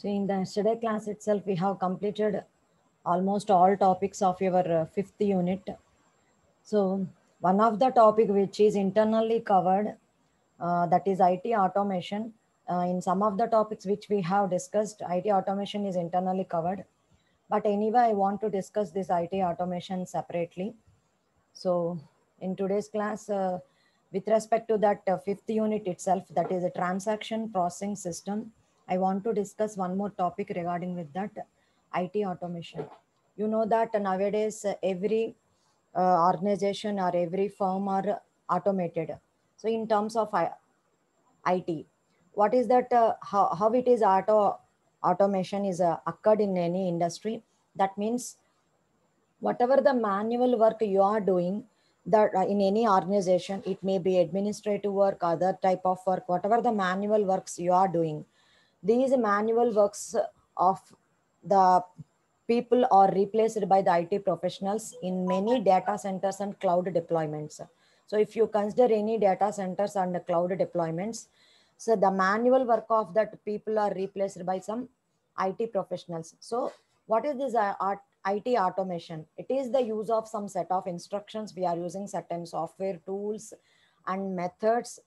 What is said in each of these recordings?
So in the yesterday class itself, we have completed almost all topics of your uh, fifth unit. So one of the topic which is internally covered, uh, that is IT automation. Uh, in some of the topics which we have discussed, IT automation is internally covered. But anyway, I want to discuss this IT automation separately. So in today's class, uh, with respect to that uh, fifth unit itself, that is a transaction processing system, I want to discuss one more topic regarding with that IT automation. You know that nowadays uh, every uh, organization or every firm are automated. So in terms of uh, IT, what is that, uh, how, how it is auto automation is uh, occurred in any industry. That means whatever the manual work you are doing that uh, in any organization, it may be administrative work, other type of work, whatever the manual works you are doing, these manual works of the people are replaced by the IT professionals in many data centers and cloud deployments. So if you consider any data centers and cloud deployments, so the manual work of that people are replaced by some IT professionals. So what is this IT uh, automation? It is the use of some set of instructions. We are using certain software tools and methods.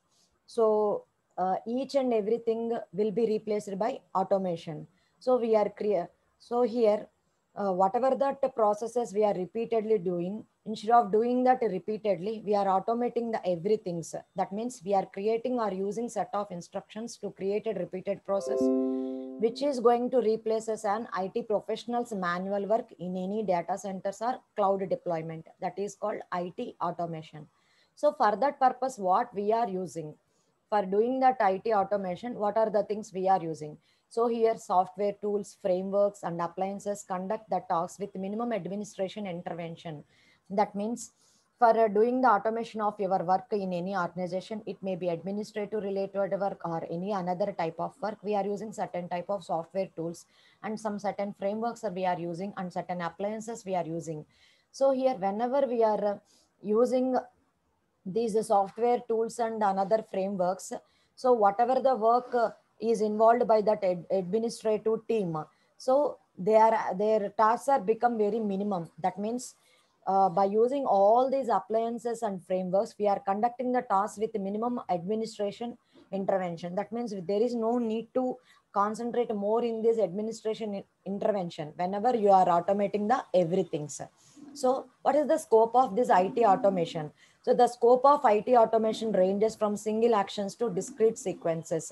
So uh, each and everything will be replaced by automation. So we are clear. So here, uh, whatever that processes we are repeatedly doing, instead of doing that repeatedly, we are automating the everything. That means we are creating or using set of instructions to create a repeated process, which is going to replace as an IT professional's manual work in any data centers or cloud deployment. That is called IT automation. So for that purpose, what we are using? for doing that IT automation, what are the things we are using? So here software tools, frameworks and appliances conduct the talks with minimum administration intervention. That means for uh, doing the automation of your work in any organization, it may be administrative related work or any another type of work. We are using certain type of software tools and some certain frameworks that we are using and certain appliances we are using. So here whenever we are uh, using these software tools and another frameworks. So whatever the work uh, is involved by that ad administrative team. So their, their tasks are become very minimum. That means uh, by using all these appliances and frameworks, we are conducting the task with minimum administration intervention. That means there is no need to concentrate more in this administration intervention whenever you are automating the everything. Sir. So what is the scope of this IT automation? So the scope of IT automation ranges from single actions to discrete sequences.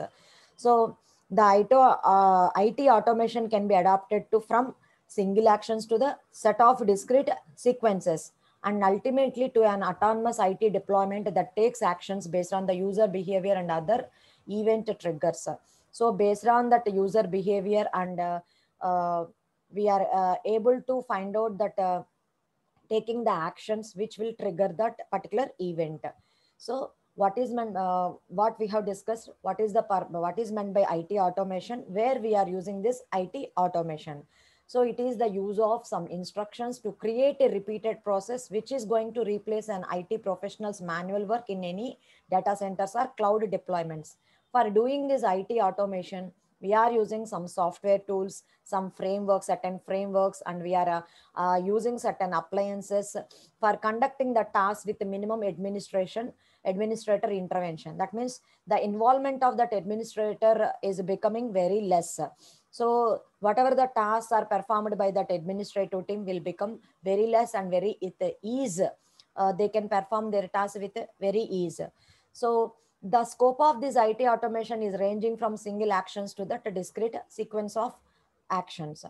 So the IT, uh, IT automation can be adapted to from single actions to the set of discrete sequences and ultimately to an autonomous IT deployment that takes actions based on the user behavior and other event triggers. So based on that user behavior and uh, uh, we are uh, able to find out that uh, taking the actions which will trigger that particular event. So what is meant, uh, what we have discussed, what is the what is meant by IT automation, where we are using this IT automation. So it is the use of some instructions to create a repeated process, which is going to replace an IT professional's manual work in any data centers or cloud deployments. For doing this IT automation, we are using some software tools, some frameworks, certain frameworks, and we are uh, uh, using certain appliances for conducting the task with minimum administration, administrator intervention. That means the involvement of that administrator is becoming very less. So whatever the tasks are performed by that administrative team will become very less and very ease. Uh, they can perform their tasks with very ease. So the scope of this IT automation is ranging from single actions to that discrete sequence of actions.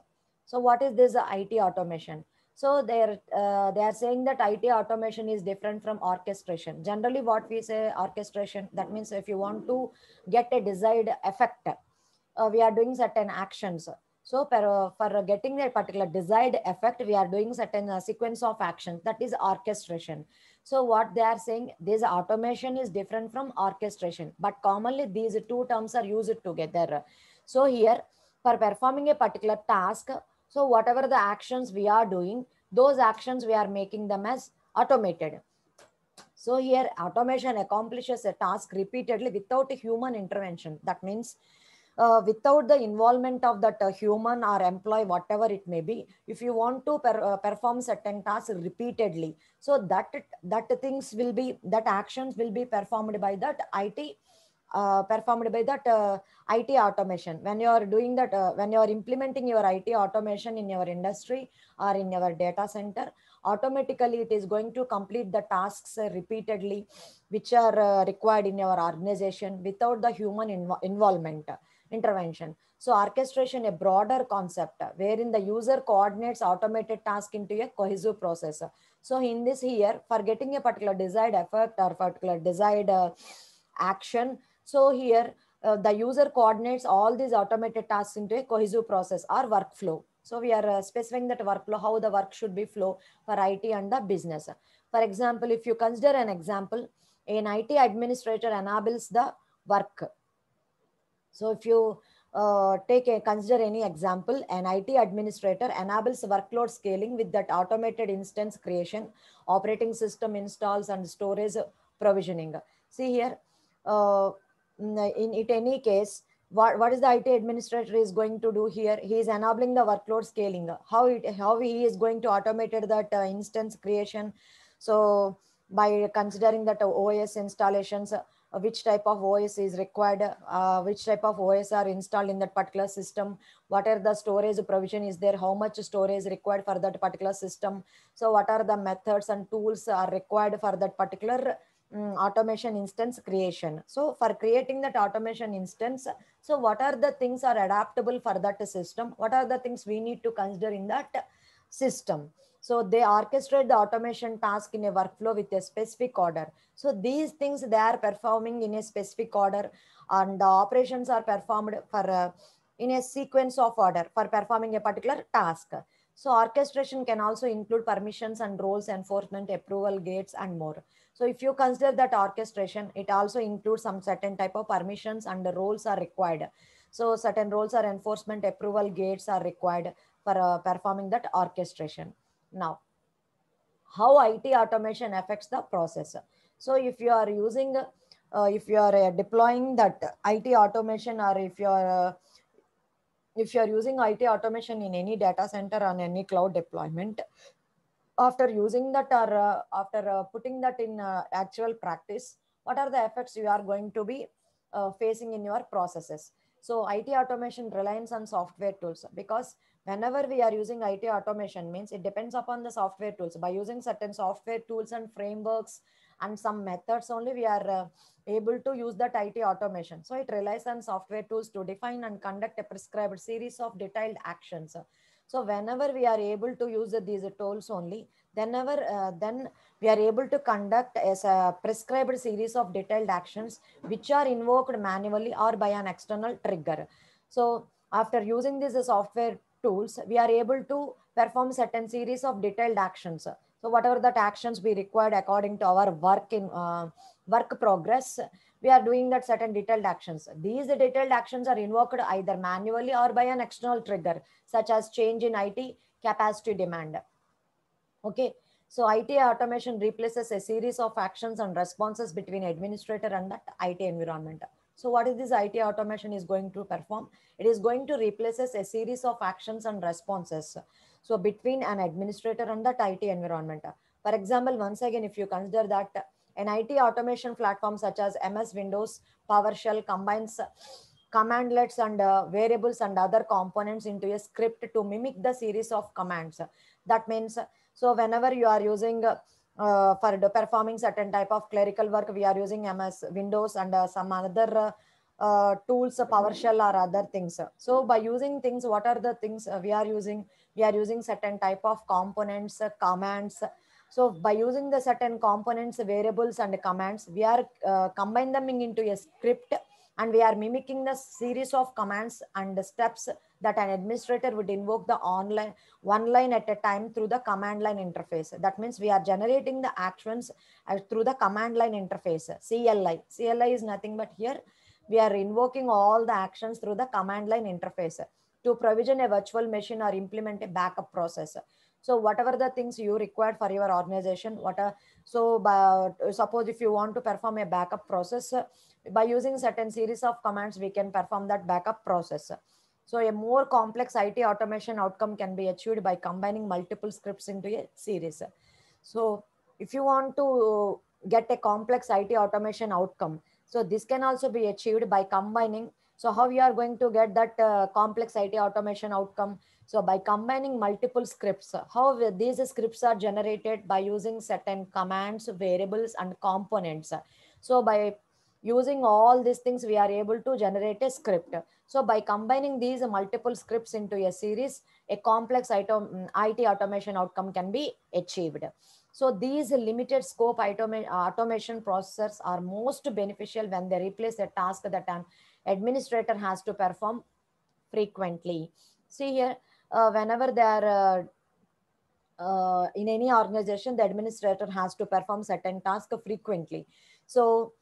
So what is this IT automation? So they're, uh, they are saying that IT automation is different from orchestration. Generally what we say orchestration, that means if you want to get a desired effect, uh, we are doing certain actions. So for, for getting a particular desired effect, we are doing certain uh, sequence of actions, that is orchestration. So what they are saying, this automation is different from orchestration, but commonly these two terms are used together. So here, for performing a particular task, so whatever the actions we are doing, those actions we are making them as automated. So here automation accomplishes a task repeatedly without a human intervention. That means uh, without the involvement of that uh, human or employee, whatever it may be, if you want to per, uh, perform certain tasks repeatedly, so that that things will be that actions will be performed by that IT. Uh, performed by that uh, IT automation. When you are doing that, uh, when you are implementing your IT automation in your industry or in your data center, automatically it is going to complete the tasks repeatedly which are required in your organization without the human inv involvement intervention. So orchestration, a broader concept wherein the user coordinates automated task into a cohesive process. So in this here, for getting a particular desired effect or particular desired uh, action, so here uh, the user coordinates all these automated tasks into a cohesive process or workflow. So we are uh, specifying that workflow, how the work should be flow for IT and the business. For example, if you consider an example, an IT administrator enables the work so if you uh, take a consider any example, an IT administrator enables workload scaling with that automated instance creation, operating system installs and storage provisioning. See here, uh, in, in any case, what, what is the IT administrator is going to do here? He is enabling the workload scaling. How it how he is going to automate that uh, instance creation. So by considering that OS installations, uh, which type of OS is required, uh, which type of OS are installed in that particular system, what are the storage provision is there, how much storage required for that particular system. So what are the methods and tools are required for that particular um, automation instance creation. So for creating that automation instance, so what are the things are adaptable for that system? What are the things we need to consider in that system? So they orchestrate the automation task in a workflow with a specific order. So these things they are performing in a specific order and the operations are performed for uh, in a sequence of order for performing a particular task. So orchestration can also include permissions and roles, enforcement, approval, gates, and more. So if you consider that orchestration, it also includes some certain type of permissions and roles are required. So certain roles are enforcement, approval, gates are required for uh, performing that orchestration. Now, how IT automation affects the processor. So if you are using, uh, if you are uh, deploying that IT automation or if you are uh, if you are using IT automation in any data center on any cloud deployment, after using that or uh, after uh, putting that in uh, actual practice, what are the effects you are going to be facing in your processes? So IT automation reliance on software tools because whenever we are using IT automation means it depends upon the software tools. By using certain software tools and frameworks and some methods only, we are uh, able to use that IT automation. So it relies on software tools to define and conduct a prescribed series of detailed actions. So whenever we are able to use these tools only, whenever uh, then we are able to conduct as a uh, prescribed series of detailed actions which are invoked manually or by an external trigger. So after using this software tools, we are able to perform certain series of detailed actions. So whatever that actions we required according to our work in uh, work progress, we are doing that certain detailed actions. These detailed actions are invoked either manually or by an external trigger, such as change in IT capacity demand. Okay. So IT automation replaces a series of actions and responses between administrator and that IT environment. So what is this IT automation is going to perform? It is going to replace a series of actions and responses. So between an administrator and that IT environment. For example, once again, if you consider that an IT automation platform such as MS Windows, PowerShell combines commandlets and uh, variables and other components into a script to mimic the series of commands. That means, so whenever you are using uh, uh, for performing certain type of clerical work, we are using MS Windows and uh, some other uh, uh tools, uh, PowerShell or other things. So by using things, what are the things uh, we are using? We are using certain type of components, commands. So by using the certain components, variables and commands, we are uh, combine them into a script and we are mimicking the series of commands and steps that an administrator would invoke the online one line at a time through the command line interface. That means we are generating the actions uh, through the command line interface, CLI. CLI is nothing but here we are invoking all the actions through the command line interface to provision a virtual machine or implement a backup process. So whatever the things you require for your organization, what are, uh, so suppose if you want to perform a backup process, by using certain series of commands, we can perform that backup process. So a more complex IT automation outcome can be achieved by combining multiple scripts into a series. So if you want to get a complex IT automation outcome, so this can also be achieved by combining. So how you are going to get that uh, complex IT automation outcome? So by combining multiple scripts, how these scripts are generated by using certain commands, variables, and components. So by using all these things, we are able to generate a script. So by combining these multiple scripts into a series, a complex item, mm, IT automation outcome can be achieved. So these limited scope automation processors are most beneficial when they replace a task that an administrator has to perform frequently. See here, uh, whenever they are uh, uh, in any organization, the administrator has to perform certain tasks frequently. So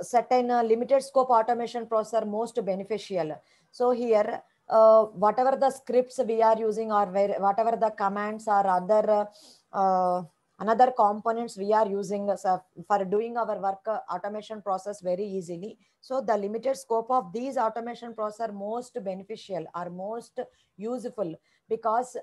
certain uh, limited scope automation process are most beneficial. So here, uh, whatever the scripts we are using or where, whatever the commands or other uh, another components we are using uh, for doing our work uh, automation process very easily. So the limited scope of these automation process are most beneficial are most useful because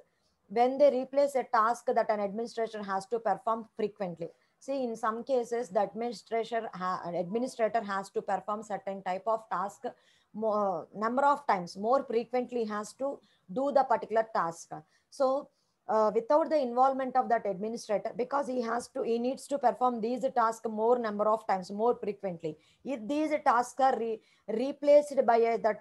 when they replace a task that an administration has to perform frequently. See, in some cases, the administrator, ha administrator has to perform certain type of task more, number of times, more frequently has to do the particular task. So uh, without the involvement of that administrator, because he has to, he needs to perform these tasks more number of times, more frequently. If these tasks are re replaced by a, that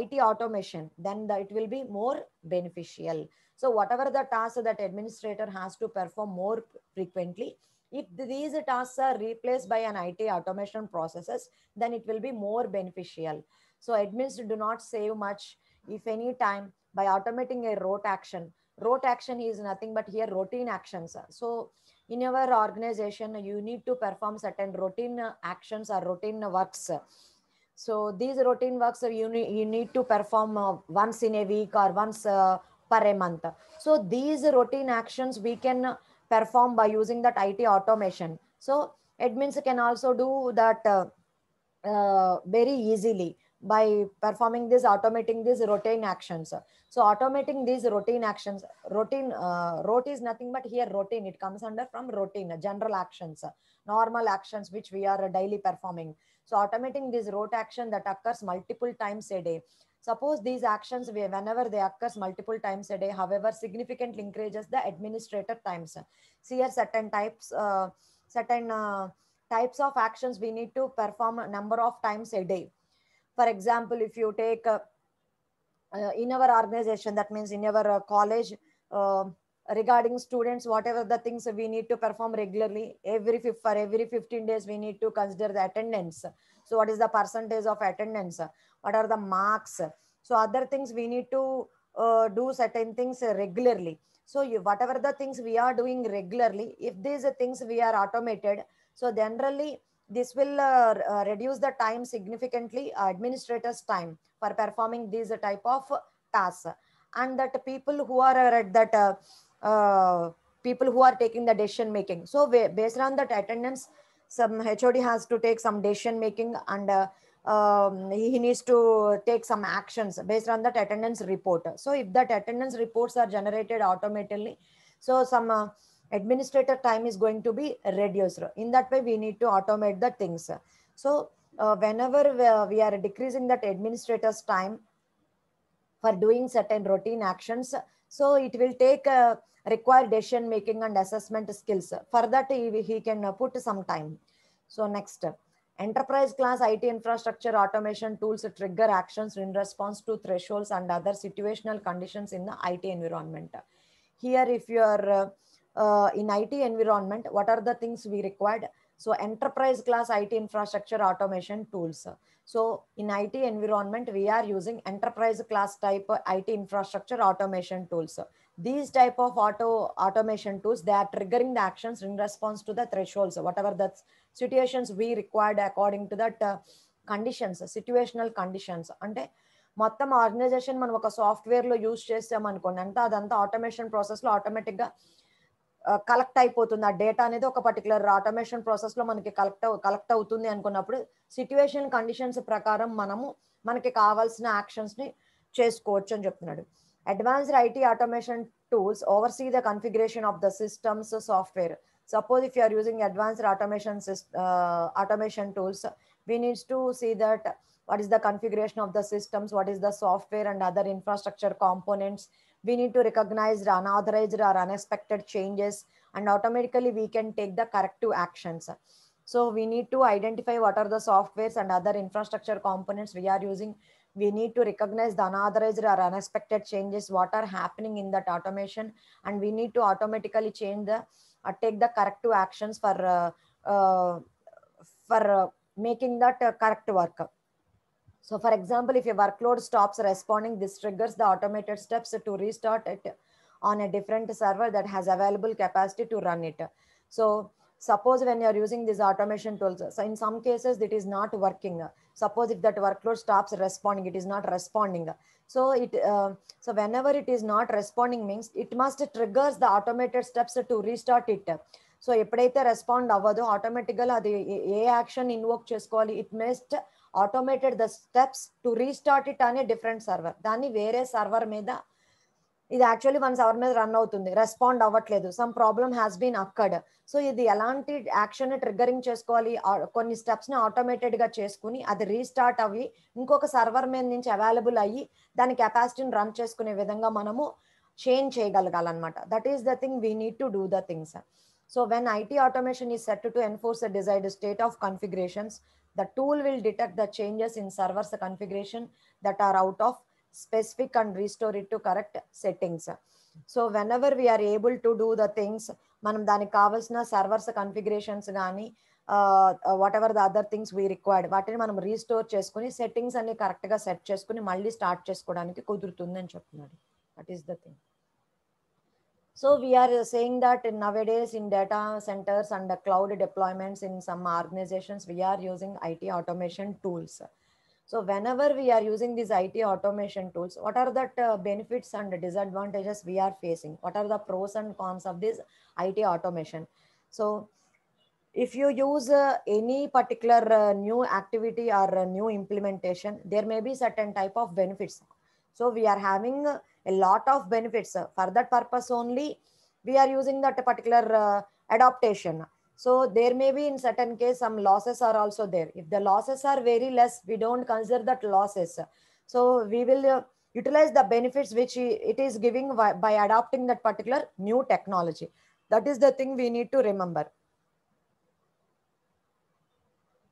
IT automation, then the, it will be more beneficial. So whatever the task that administrator has to perform more frequently, if these tasks are replaced by an IT automation processes, then it will be more beneficial. So admins do not save much, if any time, by automating a rote action. Rote action is nothing but here routine actions. So in our organization, you need to perform certain routine actions or routine works. So these routine works you need, you need to perform uh, once in a week or once uh, per a month. So these routine actions we can perform by using that IT automation. So admins can also do that uh, uh, very easily by performing this, automating these routine actions. So automating these routine actions, routine, uh, is nothing but here routine, it comes under from routine, general actions, normal actions which we are daily performing. So automating this rote action that occurs multiple times a day Suppose these actions, whenever they occurs multiple times a day, however significant linkages the administrator times. See here certain types, uh, certain uh, types of actions we need to perform a number of times a day. For example, if you take uh, uh in our organization, that means in our uh, college, uh, regarding students whatever the things we need to perform regularly every for every 15 days we need to consider the attendance so what is the percentage of attendance what are the marks so other things we need to uh, do certain things regularly so you, whatever the things we are doing regularly if these things we are automated so generally this will uh, uh, reduce the time significantly administrators time for performing these type of tasks and that people who are uh, at that uh, uh, people who are taking the decision making so based on that attendance some hod has to take some decision making and uh, um, he, needs to take some actions based on that attendance report. So if that attendance reports are generated automatically, so some uh, administrator time is going to be reduced. In that way, we need to automate the things. So uh, whenever we are, uh, we are decreasing that administrator's time for doing certain routine actions, so it will take uh, required decision making and assessment skills. For that, he, he can put some time. So next step enterprise class IT infrastructure automation tools trigger actions in response to thresholds and other situational conditions in the IT environment. Here, if you are uh, uh, in IT environment, what are the things we required? So enterprise class IT infrastructure automation tools. So in IT environment, we are using enterprise class type IT infrastructure automation tools. these type of auto automation tools they are triggering the actions in response to the thresholds whatever the situations we required according to that uh, conditions situational conditions అంటే మొత్తం organisation మనం ఒక సాఫ్ట్వేర్లో use చేసామనుకోండి అంటే అదంతా automation ప్రాసెస్లో ఆటోమేటిక్గా కలెక్ట్ అయిపోతుంది ఆ డేటా అనేది ఒక పర్టికులర్ ఆటోమేషన్ ప్రాసెస్లో మనకి కలెక్ట్ కలెక్ట్ అవుతుంది అనుకున్నప్పుడు సిట్యువేషన్ కండిషన్స్ ప్రకారం మనము మనకి కావాల్సిన యాక్షన్స్ని చేసుకోవచ్చు అని చెప్తున్నాడు Advanced IT automation tools oversee the configuration of the systems uh, software. Suppose if you are using advanced automation uh, automation tools, we need to see that what is the configuration of the systems, what is the software and other infrastructure components. We need to recognize unauthorized or unexpected changes and automatically we can take the corrective actions. So we need to identify what are the softwares and other infrastructure components we are using we need to recognize the unauthorized or unexpected changes what are happening in that automation and we need to automatically change the uh, take the corrective actions for uh, uh, for uh, making that uh, correct work so for example if your workload stops responding this triggers the automated steps to restart it on a different server that has available capacity to run it so Suppose when you're using these automation tools, so in some cases it is not working. Suppose if that workload stops responding, it is not responding. So it uh, so whenever it is not responding means it must triggers the automated steps to restart it. So so ఎప్పుడైతే respond the action అది ఏ action invoke చేసుకోవాలి it must automated the steps to restart it అనే different server దాన్ని వేరే server మీద ఇది actually once hour మీద రన్ అవుతుంది రెస్పాండ్ అవ్వట్లేదు సమ్ ప్రాబ్లమ్ హ్యాస్ బీన్ అక్కడ్ సో ఇది ఎలాంటి యాక్షన్ ట్రిగ్గరింగ్ చేసుకోవాలి కొన్ని స్టెప్స్ ని ఆటోమేటెడ్ గా చేసుకుని అది రీస్టార్ట్ అవి ఇంకొక సర్వర్ మీద నుంచి అవైలబుల్ అయ్యి దాని కెపాసిటీని రన్ చేసుకునే విధంగా మనము చేంజ్ చేయగలగాలన్నమాట that is the thing we need to do the things so when IT automation is set to enforce the state of configurations the tool will detect the changes in servers configuration that are out of specific and restore it to correct settings. So whenever we are able to do the things మనం దానికి కావాల్సిన servers configurations కానీ whatever the other things we required వాటిని మనం restore చేసుకుని settings అన్ని కరెక్ట్గా set చేసుకుని మళ్ళీ స్టార్ట్ చేసుకోవడానికి కుదురుతుందని చెప్తున్నాడు that is the thing so we are saying that in nowadays in data centres and cloud deployments in some organisations we are using IT automation tools So whenever we are using these IT automation tools, what are the uh, benefits and disadvantages we are facing? What are the pros and cons of this IT automation? So if you use uh, any particular uh, new activity or uh, new implementation, there may be certain type of benefits. So we are having uh, a lot of benefits. Uh, for that purpose only, we are using that particular adaptation so there may be in certain case some losses are also there. If the losses are very less, we don't consider that losses. So we will uh, utilize the benefits which it is giving by, by adopting that particular new technology. That is the thing we need to remember.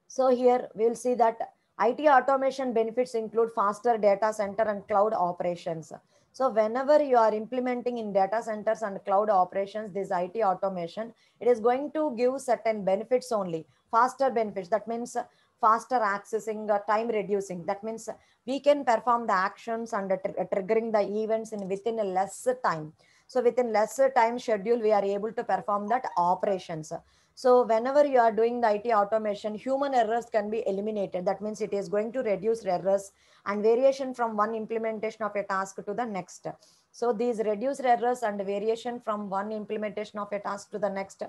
So here we'll see that IT automation benefits include faster data center and cloud operations. So whenever you are implementing in data centers and cloud operations, this IT automation, it is going to give certain benefits only, faster benefits. That means faster accessing, uh, time reducing. That means we can perform the actions and tr triggering the events in within a less time. So within lesser time schedule, we are able to perform that operations. So whenever you are doing the IT automation, human errors can be eliminated. That means it is going to reduce errors and variation from one implementation of a task to the next. So these reduced errors and variation from one implementation of a task to the next.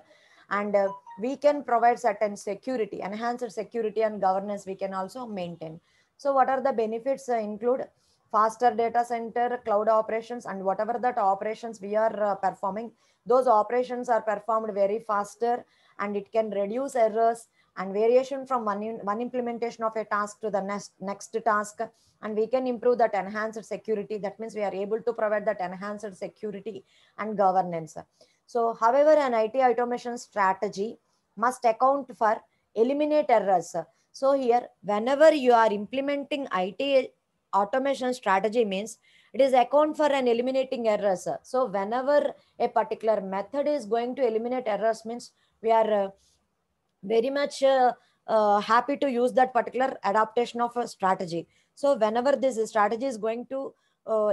And uh, we can provide certain security, enhanced security and governance we can also maintain. So what are the benefits uh, include? faster data center, cloud operations, and whatever that operations we are uh, performing, those operations are performed very faster and it can reduce errors and variation from one, one implementation of a task to the next, next task. And we can improve that enhanced security. That means we are able to provide that enhanced security and governance. So however, an IT automation strategy must account for eliminate errors. So here, whenever you are implementing IT automation strategy means it is account for an eliminating errors. So whenever a particular method is going to eliminate errors means we are uh, very much uh, uh, happy to use that particular adaptation of a strategy. So whenever this strategy is going to uh,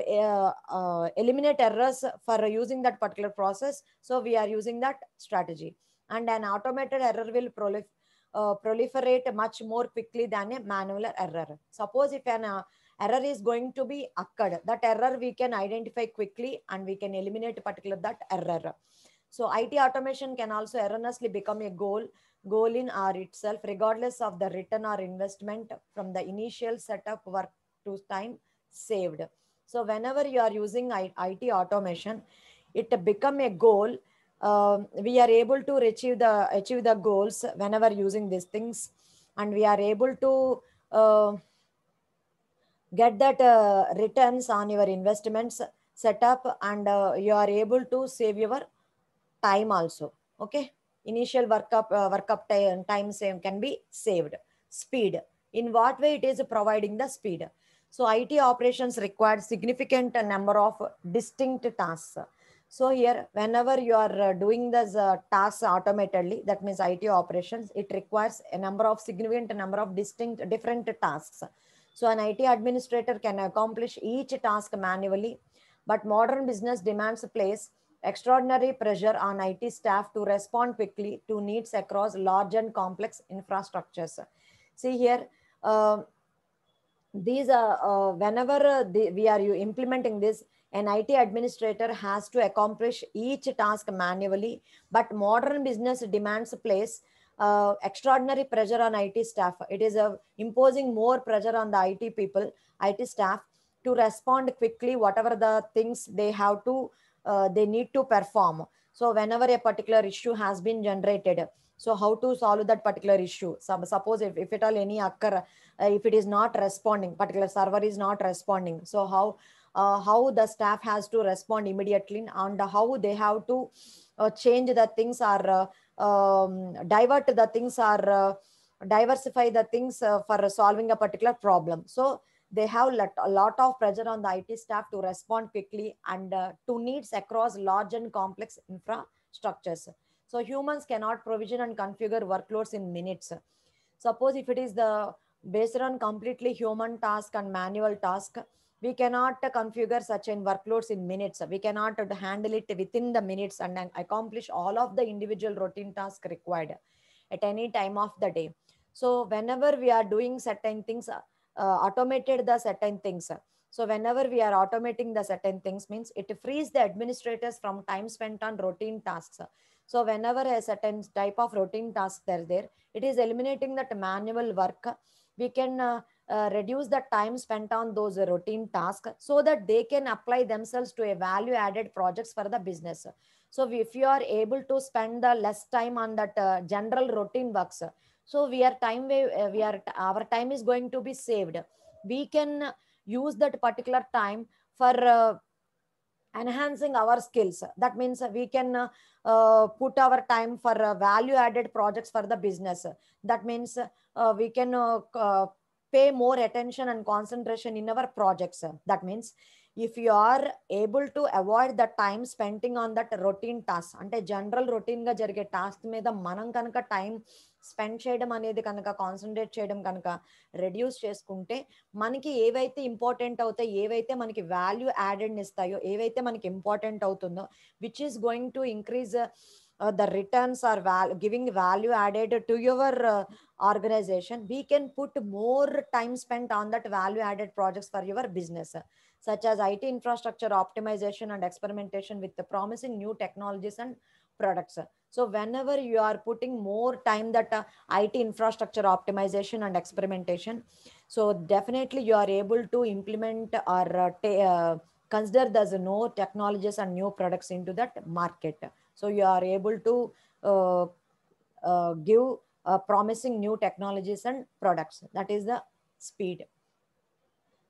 uh, eliminate errors for using that particular process. So we are using that strategy. And an automated error will prolif proliferate much more quickly than a manual error. Suppose if an error is going to be occurred, that error we can identify quickly and we can eliminate particular that error. So IT automation can also erroneously become a goal, goal in R itself, regardless of the return or investment from the initial setup work to time saved. So whenever you are using IT automation, it become a goal. Uh, we are able to achieve the achieve the goals whenever using these things, and we are able to uh, get that uh, returns on your investments setup, and uh, you are able to save your time also. Okay. Initial workup, uh, workup time, time same can be saved. Speed. In what way it is providing the speed? So IT operations require significant number of distinct tasks. So here, whenever you are uh, doing this uh, tasks automatically, that means IT operations, it requires a number of significant number of distinct different tasks. So an IT administrator can accomplish each task manually, but modern business demands a place extraordinary pressure on IT staff to respond quickly to needs across large and complex infrastructures. See here, uh, these are, uh, whenever uh, the, we are implementing this, an IT administrator has to accomplish each task manually, but modern business demands place uh, extraordinary pressure on IT staff. It is uh, imposing more pressure on the IT people, IT staff to respond quickly, whatever the things they have to uh, they need to perform. So whenever a particular issue has been generated, so how to solve that particular issue? Some, suppose if, if it all any occur, uh, if it is not responding, particular server is not responding. So how uh, how the staff has to respond immediately and how they have to uh, change the things or uh, um, divert the things or diversify the things for solving a particular problem. So they have a lot of pressure on the IT staff to respond quickly and uh, to needs across large and complex infrastructures. So humans cannot provision and configure workloads in minutes. Suppose if it is the based on completely human task and manual task, we cannot configure such in workloads in minutes. We cannot handle it within the minutes and accomplish all of the individual routine tasks required at any time of the day. So whenever we are doing certain things, uh, automated the certain things. So whenever we are automating the certain things means it frees the administrators from time spent on routine tasks. So whenever a certain type of routine task there there, it is eliminating that manual work. We can uh, uh, reduce the time spent on those routine tasks so that they can apply themselves to a value added projects for the business. So if you are able to spend the less time on that uh, general routine works, so we are time uh, we are our time is going to be saved we can use that particular time for uh, enhancing our skills that means we can uh, uh, put our time for uh, value added projects for the business that means uh, we can pay more attention and concentration in our projects that means if you are able to avoid the time spending on that routine task అంటే general రొటీన్గా జరిగే task మీద మనం కనుక time. Spend చేయడం అనేది కనుక concentrate చేయడం కనుక రెడ్యూస్ చేసుకుంటే మనకి ఏవైతే ఇంపార్టెంట్ అవుతాయి ఏవైతే మనకి వాల్యూ యాడెడ్ ఇస్తాయో ఏవైతే మనకి ఇంపార్టెంట్ అవుతుందో which is going to increase the returns or value giving value added to your organisation we can put more time spend on that value added projects for your business such as IT infrastructure optimisation and experimentation with promising new technologies and products So whenever you are putting more time that uh, IT infrastructure optimization and experimentation, so definitely you are able to implement or uh, uh consider there's no technologies and new products into that market. So you are able to uh, uh, give promising new technologies and products. That is the speed.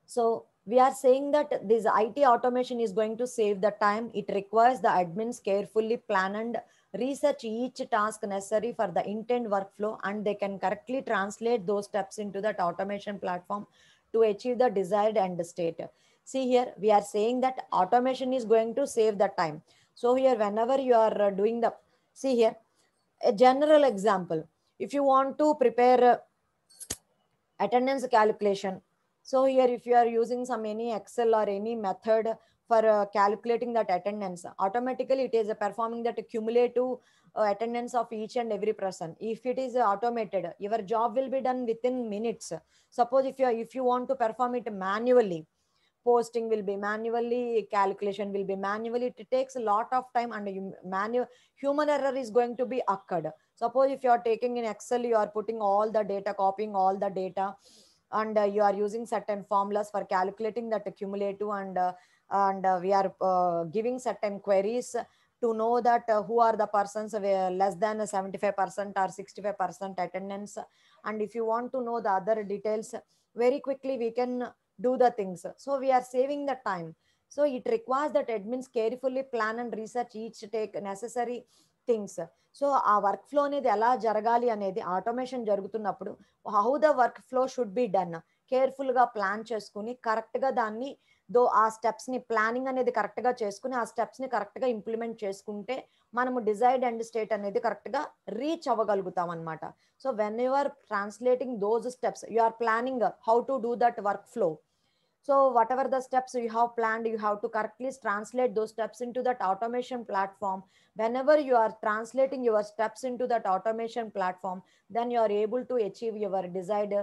So we are saying that this IT automation is going to save the time. It requires the admins carefully plan and research each task necessary for the intent workflow and they can correctly translate those steps into that automation platform to achieve the desired end state. See here, we are saying that automation is going to save the time. So here, whenever you are uh, doing the, see here, a general example, if you want to prepare uh, attendance calculation, so here if you are using some any Excel or any method for uh, calculating that attendance automatically it is uh, performing that cumulative uh, attendance of each and every person if it is uh, automated your job will be done within minutes suppose if you if you want to perform it manually posting will be manually calculation will be manually it takes a lot of time and manual human error is going to be occurred suppose if you are taking in excel you are putting all the data copying all the data and uh, you are using certain formulas for calculating that cumulative and uh, and we are giving certain queries to know that who are the persons less than 75% or 65% attendance and if you want to know the other details very quickly we can do the things so we are saving the time so it requires that admins carefully plan and research each take necessary things so ఆ workflow అనేది ఎలా జరగాలి అనేది automation జరుగుతున్నప్పుడు how the workflow should be done కేర్ఫుల్గా plan చేసుకుని కరెక్ట్గా దాన్ని దో ఆ స్టెప్స్ని ప్లానింగ్ అనేది కరెక్ట్గా చేసుకుని ఆ స్టెప్స్ని కరెక్ట్గా ఇంప్లిమెంట్ చేసుకుంటే మనము డిజైర్డ్ ఎండ్ స్టేట్ అనేది కరెక్ట్గా రీచ్ అవ్వగలుగుతాం అనమాట so when you are translating those steps you are planning how to do that workflow so whatever the steps you have planned you have to correctly translate those steps into that automation platform whenever you are translating your steps into that automation platform then you are able to achieve your desired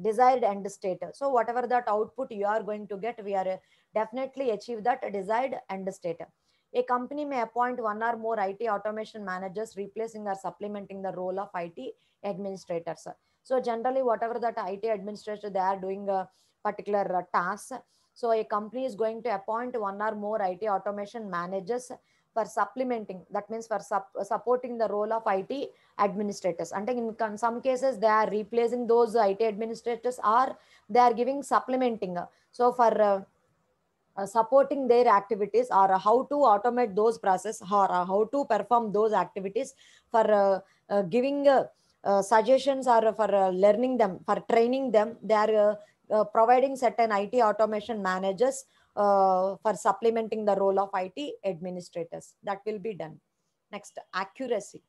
desired end state. So whatever that output you are going to get, we are uh, definitely achieve that desired end state. A company may appoint one or more IT automation managers replacing or supplementing the role of IT administrators. So generally whatever that IT administrator, they are doing a particular uh, task. So a company is going to appoint one or more IT automation managers for supplementing that means for sup uh, supporting the role of IT administrators and in some cases they are replacing those IT administrators or they are giving supplementing uh, so for uh, uh, supporting their activities or how to automate those process or uh, how to perform those activities for uh, giving suggestions or for learning them for training them they are providing certain IT automation managers uh, for supplementing the role of IT administrators. That will be done. Next, accuracy.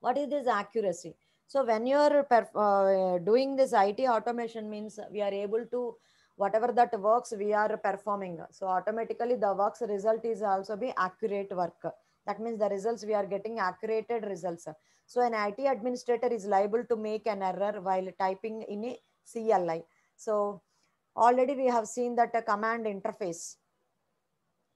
What is this accuracy? So when you are uh, doing this IT automation means we are able to, whatever that works we are performing. So automatically the works result is also be accurate work. That means the results we are getting accurate results. So an IT administrator is liable to make an error while typing in a CLI. So Already we have seen that a command interface,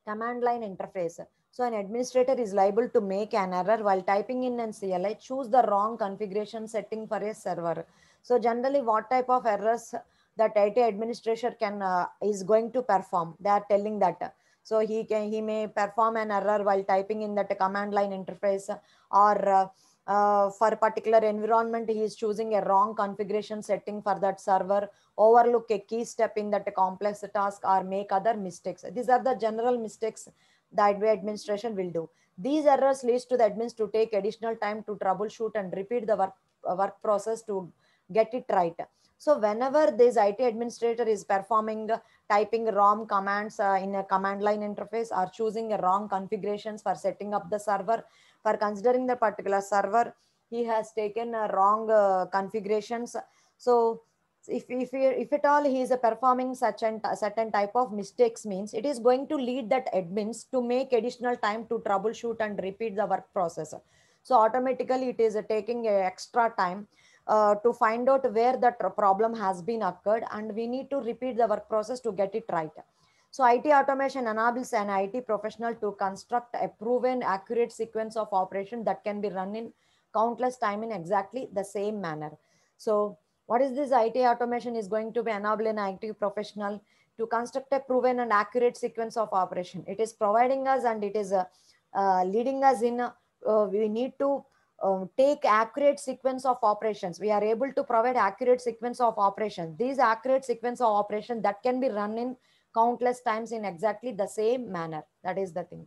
command line interface. So an administrator is liable to make an error while typing in an CLI, choose the wrong configuration setting for a server. So generally what type of errors that IT administrator can uh, is going to perform, they are telling that. So he can he may perform an error while typing in that command line interface or uh, uh, for a particular environment, he is choosing a wrong configuration setting for that server, overlook a key step in that complex task or make other mistakes. These are the general mistakes that IT administration will do. These errors leads to the admins to take additional time to troubleshoot and repeat the work, uh, work process to get it right. So whenever this IT administrator is performing, typing ROM commands uh, in a command line interface or choosing a wrong configurations for setting up the server, for considering the particular server, he has taken uh, wrong uh, configurations. So if, if, if at all he is performing such and certain type of mistakes means it is going to lead that admins to make additional time to troubleshoot and repeat the work process. So automatically it is taking extra time. Uh, to find out where the problem has been occurred and we need to repeat the work process to get it right. So IT automation enables an IT professional to construct a proven accurate sequence of operation that can be run in countless time in exactly the same manner. So what is this IT automation is going to be enable an IT professional to construct a proven and accurate sequence of operation. It is providing us and it is uh, uh, leading us in, uh, we need to uh, take accurate sequence of operations. We are able to provide accurate sequence of operations. These accurate sequence of operation that can be run in countless times in exactly the same manner. That is the thing.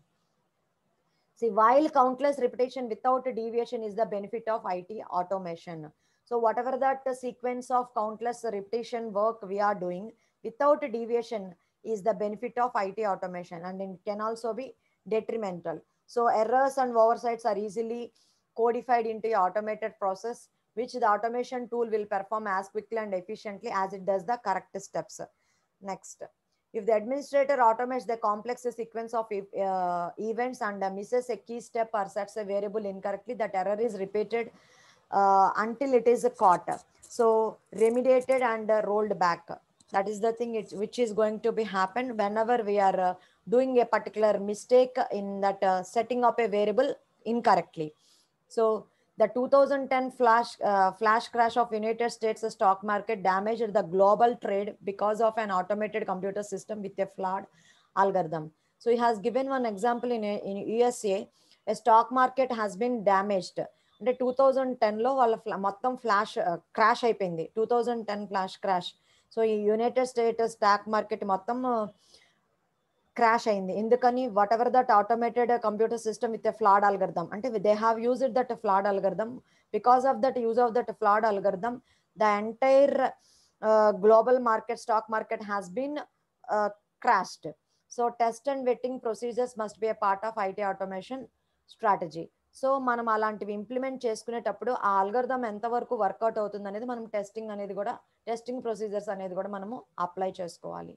See, while countless repetition without deviation is the benefit of IT automation. So whatever that sequence of countless repetition work we are doing without deviation is the benefit of IT automation and it can also be detrimental. So errors and oversights are easily codified into your automated process which the automation tool will perform as quickly and efficiently as it does the correct steps. Next. If the administrator automates the complex sequence of uh, events and uh, misses a key step or sets a variable incorrectly, the error is repeated uh, until it is caught. So remediated and uh, rolled back. That is the thing which is going to be happen whenever we are uh, doing a particular mistake in that uh, setting up a variable incorrectly. So The 2010 flash, uh, flash crash of United States stock market damaged the global trade because of an automated computer system with a flawed algorithm. So he has given one example in, in USA, a stock market has been damaged. అంటే two thousand టెన్లో వాళ్ళ మొత్తం flash crash అయిపోయింది two thousand ten flash crash so ఈ United States stock market మొత్తం crash అయింది ఎందుకని whatever that automated computer system with flawed algorithm అంటే they have use it that flawed algorithm because of that use of that flawed algorithm the entire global market stock market has been crashed so test and vetting procedures must be a part of IT automation strategy so మనం అలాంటివి implement చేసుకునేటప్పుడు ఆ అల్గర్దం ఎంతవరకు work out అవుతుంది అనేది మనం testing అనేది కూడా టెస్టింగ్ ప్రొసీజర్స్ అనేది కూడా మనము అప్లై చేసుకోవాలి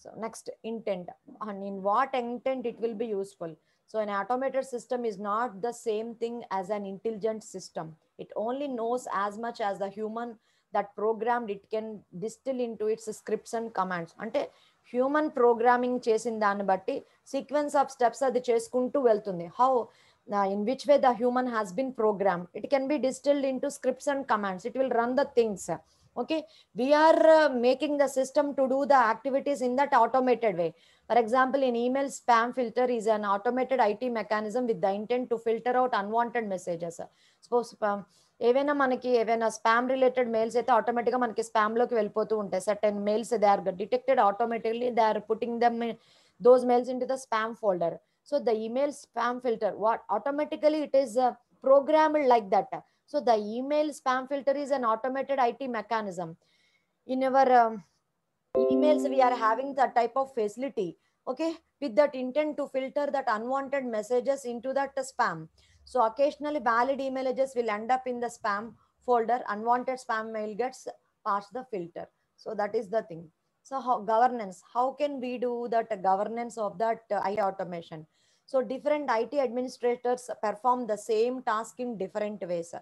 So next intent and in what intent it will be useful. So an automated system is not the same thing as an intelligent system. It only knows as much as the human that programmed it can distill into its scripts and commands. అంటే human programming చేసిన దాన్ని బట్టి sequence of steps అది చేసుకుంటూ వెళ్తుంది how in which way the human has been program it can be distilled into scripts and commands it will run the things okay we are uh, making the system to do the activities in that automated way for example an email spam filter is an automated it mechanism with the intent to filter out unwanted messages suppose even a manaki even a spam related mails at automatically manaki spam lo certain mails they are detected automatically they are putting them those mails into the spam folder so the email spam filter what automatically it is uh, programmed like that so the email spam filter is an automated IT mechanism. In our um, emails, we are having that type of facility, okay, with that intent to filter that unwanted messages into that spam. So occasionally valid email addresses will end up in the spam folder, unwanted spam mail gets past the filter. So that is the thing. So how, governance, how can we do that governance of that uh, IT automation? So different IT administrators perform the same task in different ways.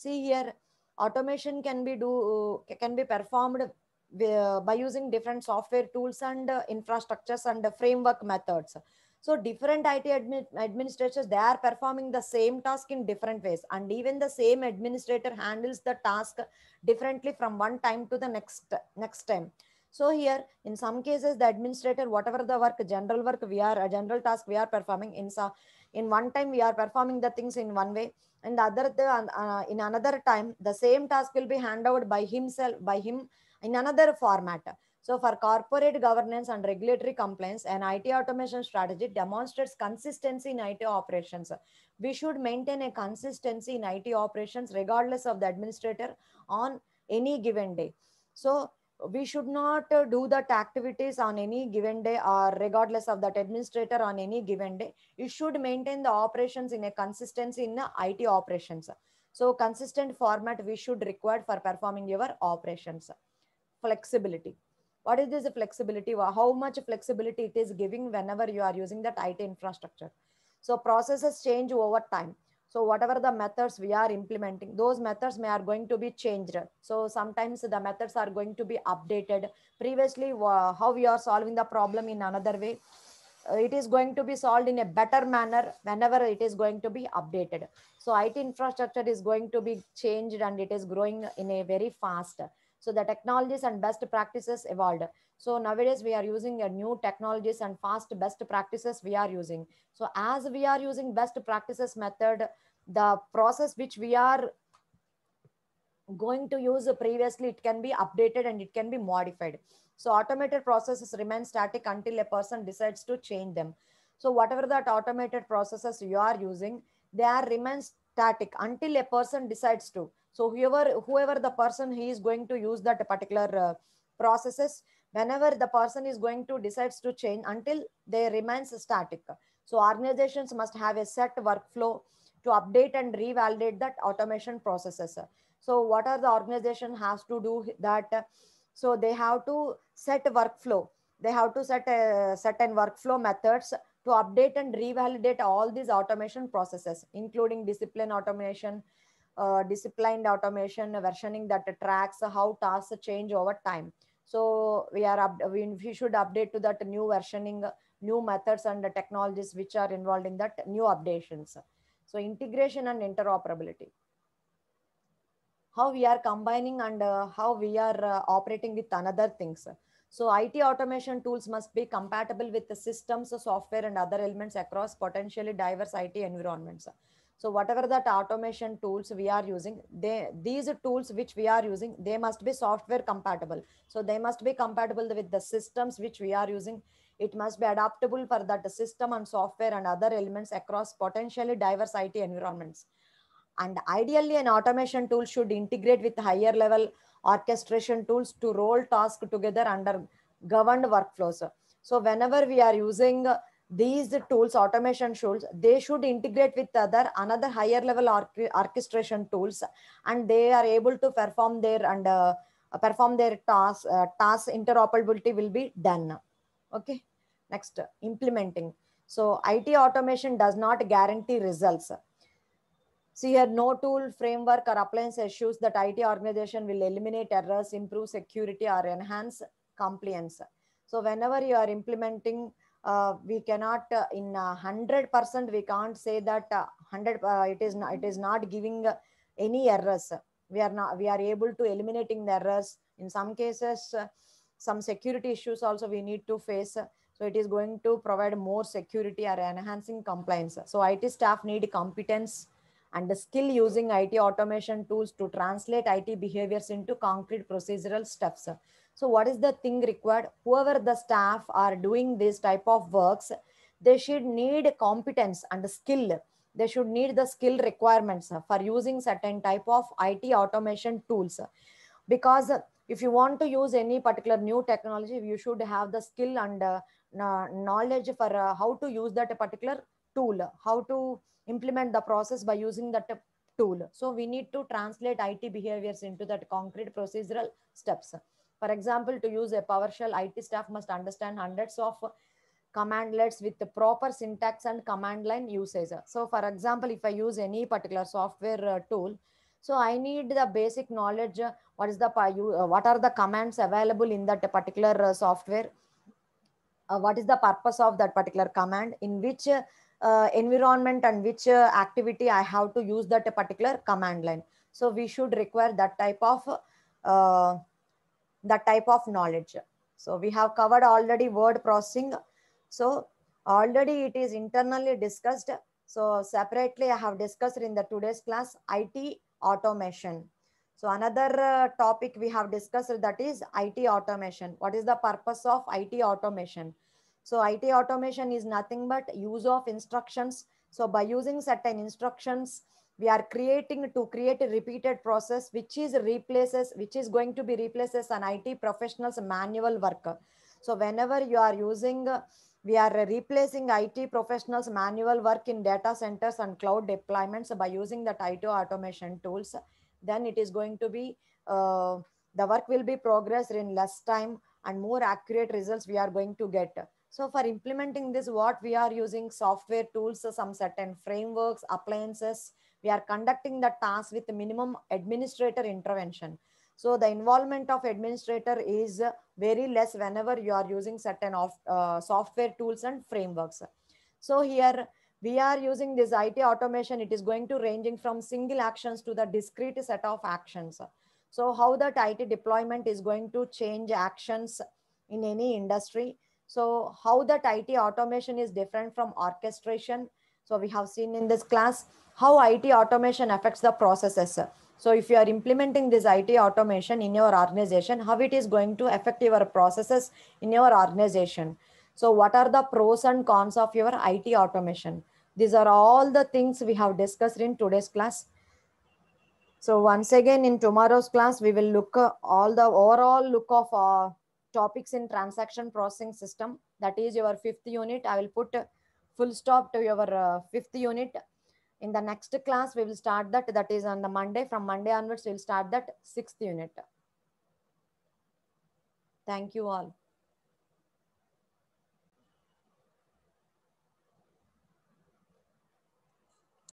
See here, automation can be do uh, can be performed uh, by using different software tools and uh, infrastructures and framework methods. So different IT admi administrators, they are performing the same task in different ways. And even the same administrator handles the task differently from one time to the next, next time. So here, in some cases, the administrator, whatever the work, general work we are, a general task we are performing, in, in one time we are performing the things in one way and the other uh, uh, in another time the same task will be handled by himself by him in another format so for corporate governance and regulatory compliance an it automation strategy demonstrates consistency in it operations we should maintain a consistency in it operations regardless of the administrator on any given day so we should not uh, do that activities on any given day or regardless of that administrator on any given day. You should maintain the operations in a consistency in IT operations. So consistent format we should require for performing your operations. Flexibility. What is this flexibility? How much flexibility it is giving whenever you are using that IT infrastructure. So processes change over time. So whatever the methods we are implementing, those methods may are going to be changed. So sometimes the methods are going to be updated. Previously, how we are solving the problem in another way, uh, it is going to be solved in a better manner whenever it is going to be updated. So IT infrastructure is going to be changed and it is growing in a very fast. So the technologies and best practices evolved. So nowadays we are using a new technologies and fast best practices we are using. So as we are using best practices method, the process which we are going to use previously, it can be updated and it can be modified. So automated processes remain static until a person decides to change them. So whatever that automated processes you are using, they are remain static until a person decides to. So whoever, whoever the person he is going to use that particular uh, processes, whenever the person is going to decides to change until they remains static. So organizations must have a set workflow to update and revalidate that automation processes. So what are the organization has to do that? So they have to set workflow. They have to set a certain workflow methods to update and revalidate all these automation processes, including discipline automation, uh, disciplined automation, versioning that tracks how tasks change over time. So we are up, we, we should update to that new versioning, new methods and technologies which are involved in that new updations. So integration and interoperability. How we are combining and uh, how we are uh, operating with another things. So IT automation tools must be compatible with the systems, software and other elements across potentially diverse IT environments. So whatever that automation tools we are using, they, these tools which we are using, they must be software compatible. So they must be compatible with the systems which we are using. It must be adaptable for that system and software and other elements across potentially diverse IT environments. And ideally, an automation tool should integrate with higher level orchestration tools to roll tasks together under governed workflows. So whenever we are using these tools, automation tools, they should integrate with other another higher level orchestration tools, and they are able to perform their and uh, perform their task Uh, task interoperability will be done. Okay. Next, implementing. So IT automation does not guarantee results. So here, no tool, framework, or appliance issues that IT organization will eliminate errors, improve security, or enhance compliance. So whenever you are implementing uh, we cannot uh, in uh, hundred percent we can't say that uh, hundred uh, it is not, it is not giving any errors. We are not we are able to eliminating the errors. In some cases, some security issues also we need to face. So it is going to provide more security or enhancing compliance. So IT staff need competence and the skill using IT automation tools to translate IT behaviors into concrete procedural steps. So what is the thing required? Whoever the staff are doing this type of works, they should need competence and skill. They should need the skill requirements for using certain type of IT automation tools. Because if you want to use any particular new technology, you should have the skill and uh, knowledge for uh, how to use that particular tool, how to implement the process by using that tool. So we need to translate IT behaviors into that concrete procedural steps. For example, to use a PowerShell, IT staff must understand hundreds of commandlets with the proper syntax and command line usage. So for example, if I use any particular software uh, tool, so I need the basic knowledge, uh, what is the uh, what are the commands available in that particular software, uh, what is the purpose of that particular command, in which uh, environment and which uh, activity I have to use that particular command line. So we should require that type of the type of knowledge. So we have covered already word processing. So already it is internally discussed. So separately I have discussed in the today's class IT automation. So another uh, topic we have discussed that is IT automation. What is the purpose of IT automation? So IT automation is nothing but use of instructions. So by using certain instructions, we are creating to create a repeated process which is replaces which is going to be replaces an IT professional's manual work. So whenever you are using we are replacing IT professionals manual work in data centers and cloud deployments by using the IT automation tools then it is going to be uh, the work will be progressed in less time and more accurate results we are going to get. So for implementing this, what we are using software tools, some certain frameworks, appliances, we are conducting the task with minimum administrator intervention. So the involvement of administrator is very less whenever you are using certain of, uh, software tools and frameworks. So here we are using this IT automation. It is going to ranging from single actions to the discrete set of actions. So how that IT deployment is going to change actions in any industry. So how that IT automation is different from orchestration so we have seen in this class how IT automation affects the processes. So if you are implementing this IT automation in your organization, how it is going to affect your processes in your organization. So what are the pros and cons of your IT automation? These are all the things we have discussed in today's class. So once again, in tomorrow's class, we will look uh, all the overall look of uh, topics in transaction processing system. That is your fifth unit. I will put full stop to your uh, fifth unit. In the next class, we will start that. That is on the Monday. From Monday onwards, we will start that sixth unit. Thank you all.